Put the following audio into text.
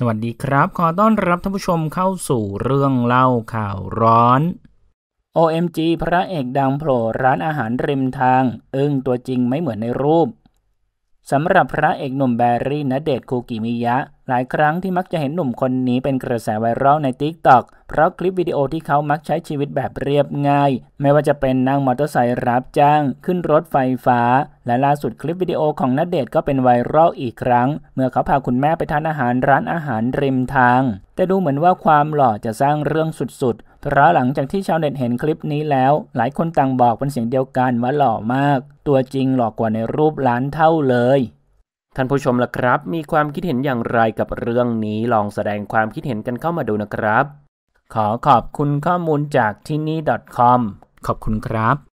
สวัสดีครับ ขอต้อนรับท่านผู้ชมเข้าสู่เรื่องเล่าข่าวร้อน OMG พระเอกดังโผล่ร้านอาหารริมทาง อึ้งตัวจริงไม่เหมือนในรูปสำหรับพระเอกหนุ่มแบรี่ณเดชคูกิมิยะหลายครั้งที่มักจะเห็นหนุ่มคนนี้เป็นกระแสไวรัลใน t ิ k t o k เพราะคลิปวิดีโอที่เขามักใช้ชีวิตแบบเรียบง่าย ไม่ว่าจะเป็นนั่งมอเตอร์ไซค์รับจ้าง ขึ้นรถไฟฟ้า และล่าสุดคลิปวิดีโอของนัดเดตก็เป็นไวรัลอีกครั้ง เมื่อเขาพาคุณแม่ไปทานอาหารร้านอาหารริมทาง แต่ดูเหมือนว่าความหล่อจะสร้างเรื่องสุดๆ เพราะหลังจากที่ชาวเน็ตเห็นคลิปนี้แล้ว หลายคนต่างบอกเป็นเสียงเดียวกันว่าหล่อมาก ตัวจริงหล่อกว่าในรูปล้านเท่าเลยท่านผู้ชมล่ะครับ มีความคิดเห็นอย่างไรกับเรื่องนี้ ลองแสดงความคิดเห็นกันเข้ามาดูนะครับ ขอขอบคุณข้อมูลจากที่นี่ .com ขอบคุณครับ